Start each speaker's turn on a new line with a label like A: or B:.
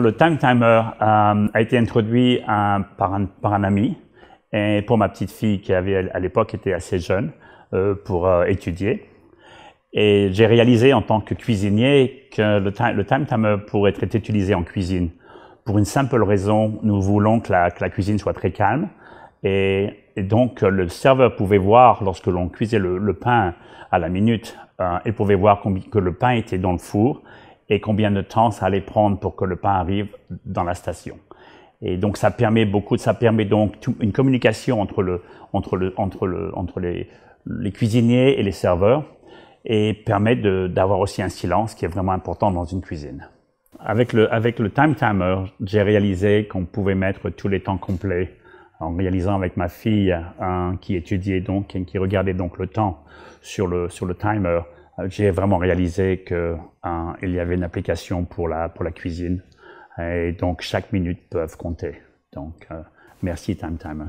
A: le time timer
B: euh, a été introduit euh, par, un, par, un, ami et pour ma petite fille qui avait à l'époque était assez jeune euh, pour étudier. Et j'ai réalisé en tant que cuisinier que le, time, timer pourrait être utilisé en cuisine. Pour une simple raison, nous voulons que la, cuisine soit très calme et, donc le serveur pouvait voir lorsque l'on cuisait le, le, pain à la minute, il pouvait voir que le pain était dans le four et combien de temps ça allait prendre pour que le pain arrive dans la station. Et donc ça permet beaucoup, ça permet donc une communication entre le, entre le, entre le, entre les, cuisiniers et les serveurs et permet d'avoir aussi un silence qui est vraiment important dans une cuisine. Avec le, avec le time timer, j'ai réalisé qu'on pouvait mettre tous les temps complets en réalisant avec ma fille un qui étudiait donc qui regardait donc le temps sur le, sur le timer j'ai vraiment réalisé que hein, il y avait une application pour la pour la cuisine et donc chaque minute peuvent compter. Donc euh, merci Time Timer.